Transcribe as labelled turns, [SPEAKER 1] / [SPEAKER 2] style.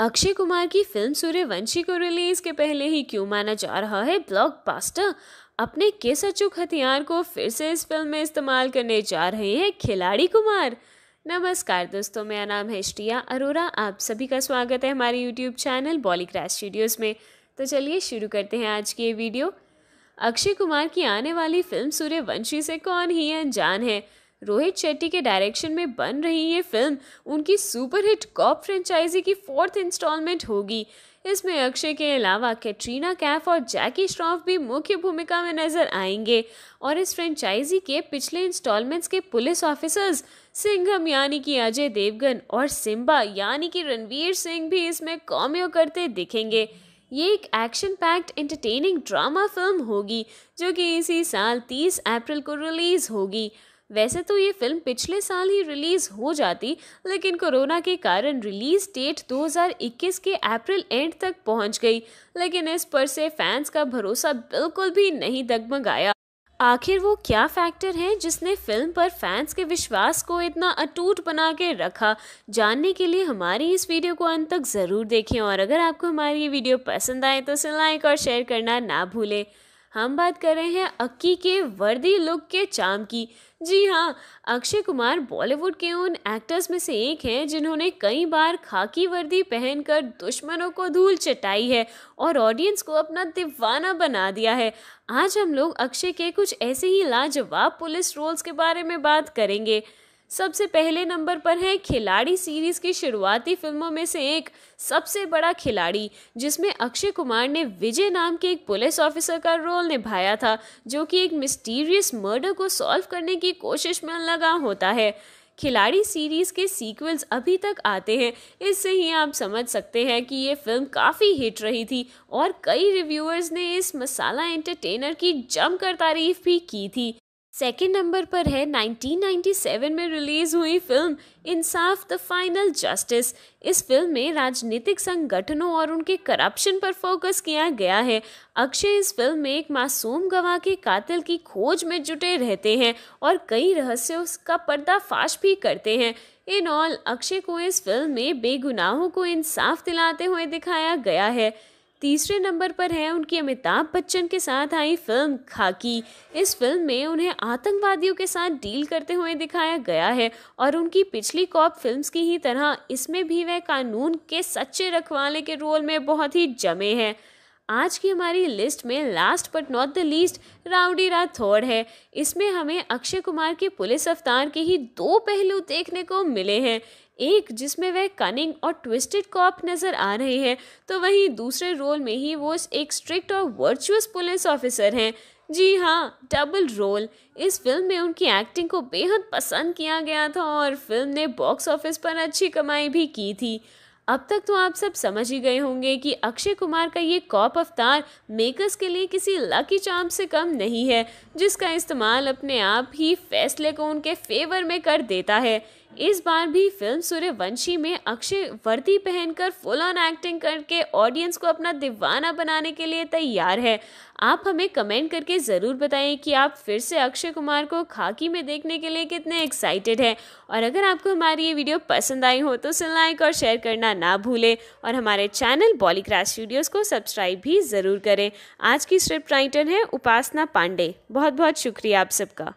[SPEAKER 1] अक्षय कुमार की फिल्म सूर्यवंशी को रिलीज के पहले ही क्यों माना जा रहा है ब्लॉकबस्टर अपने किस अचूक हथियार को फिर से इस फिल्म में इस्तेमाल करने जा रहे हैं खिलाड़ी कुमार नमस्कार दोस्तों मेरा नाम है श्रिया अरोरा आप सभी का स्वागत है हमारे YouTube channel bolly crash studios में तो चलिए शुरू करते हैं आज की ये वीडियो अक्षय कुमार की आने वाली फिल्म सूर्यवंशी से कौन ही अनजान है रोहित शेट्टी के डायरेक्शन में बन रही ये फिल्म उनकी सुपरहिट कॉप फ्रेंचाइजी की फोर्थ इंस्टॉलमेंट होगी इसमें अक्षय के अलावा कैटरीना कैफ और जैकी श्रॉफ भी मुख्य भूमिका में नजर आएंगे और इस फ्रेंचाइजी के पिछले इंस्टॉलमेंट्स के पुलिस ऑफिसर्स सिंघम यानी कि अजय देवगन और सिम्बा यानी कि रणवीर सिंह भी इसमें कॉमियो करते दिखेंगे ये एक action packed entertaining drama film होगी जो कि इसी साल 30 अप्रैल को रिलीज़ होगी वैसे तो ये फिल्म पिछले साल ही रिलीज़ हो जाती लेकिन कोरोना के कारण रिलीज़ डेट 2021 के अप्रैल एंड तक पहुंच गई लेकिन इस पर से फैंस का भरोसा बिल्कुल भी नहीं दगमगाया आखिर वो क्या फैक्टर है जिसने फिल्म पर फैंस के विश्वास को इतना अटूट बना के रखा जानने के लिए हमारी इस वीडियो को अंत तक ज़रूर देखें और अगर आपको हमारी ये वीडियो पसंद आए तो उसे लाइक और शेयर करना ना भूलें हम बात कर रहे हैं अक्की के वर्दी लुक के चाम की जी हाँ अक्षय कुमार बॉलीवुड के उन एक्टर्स में से एक हैं जिन्होंने कई बार खाकी वर्दी पहनकर दुश्मनों को धूल चटाई है और ऑडियंस को अपना दीवाना बना दिया है आज हम लोग अक्षय के कुछ ऐसे ही लाजवाब पुलिस रोल्स के बारे में बात करेंगे सबसे पहले नंबर पर है खिलाड़ी सीरीज की शुरुआती फिल्मों में से एक सबसे बड़ा खिलाड़ी जिसमें अक्षय कुमार ने विजय नाम के एक पुलिस ऑफिसर का रोल निभाया था जो कि एक मिस्टीरियस मर्डर को सॉल्व करने की कोशिश में लगा होता है खिलाड़ी सीरीज़ के सीक्वल्स अभी तक आते हैं इससे ही आप समझ सकते हैं कि ये फिल्म काफ़ी हिट रही थी और कई रिव्यूअर्स ने इस मसाला एंटरटेनर की जमकर तारीफ भी की थी सेकेंड नंबर पर है 1997 में रिलीज हुई film Insaaf the final justice इस फिल्म में राजनीतिक संगठनों और उनके करप्शन पर फोकस किया गया है अक्षय इस फिल्म में एक मासूम गवाह के कातिल की खोज में जुटे रहते हैं और कई रहस्यों का पर्दाफाश भी करते हैं इन ऑल अक्षय को इस फिल्म में बेगुनाहों को इंसाफ दिलाते हुए दिखाया गया है तीसरे नंबर पर है उनकी अमिताभ बच्चन के साथ आई फिल्म खाकी इस फिल्म में उन्हें आतंकवादियों के साथ डील करते हुए दिखाया गया है और उनकी पिछली कॉप फिल्म्स की ही तरह इसमें भी वह कानून के सच्चे रखवाले के रोल में बहुत ही जमे हैं आज की हमारी लिस्ट में last but not the least rowdy Rathore है इसमें हमें अक्षय कुमार के पुलिस अवतार के ही दो पहलू देखने को मिले हैं एक जिसमें वह कनिंग और ट्विस्टेड कॉप नज़र आ रहे हैं तो वहीं दूसरे रोल में ही वो एक स्ट्रिक्ट और वर्चुअस पुलिस ऑफिसर हैं जी हाँ डबल रोल इस फिल्म में उनकी एक्टिंग को बेहद पसंद किया गया था और फिल्म ने बॉक्स ऑफिस पर अच्छी कमाई भी की थी अब तक तो आप सब समझ ही गए होंगे कि अक्षय कुमार का ये कॉप अवतार मेकर्स के लिए किसी लकी चाम से कम नहीं है जिसका इस्तेमाल अपने आप ही फैसले को उनके फेवर में कर देता है इस बार भी फिल्म सूर्यवंशी में अक्षय वर्दी पहनकर फुल ऑन एक्टिंग करके ऑडियंस को अपना दीवाना बनाने के लिए तैयार है आप हमें कमेंट करके ज़रूर बताएं कि आप फिर से अक्षय कुमार को खाकी में देखने के लिए कितने एक्साइटेड हैं और अगर आपको हमारी ये वीडियो पसंद आई हो तो उसे लाइक और शेयर करना ना भूलें और हमारे चैनल बॉलीक्रास स्टूडियोज़ को सब्सक्राइब भी ज़रूर करें आज की स्क्रिप्ट राइटर हैं उपासना पांडे बहुत बहुत शुक्रिया आप सबका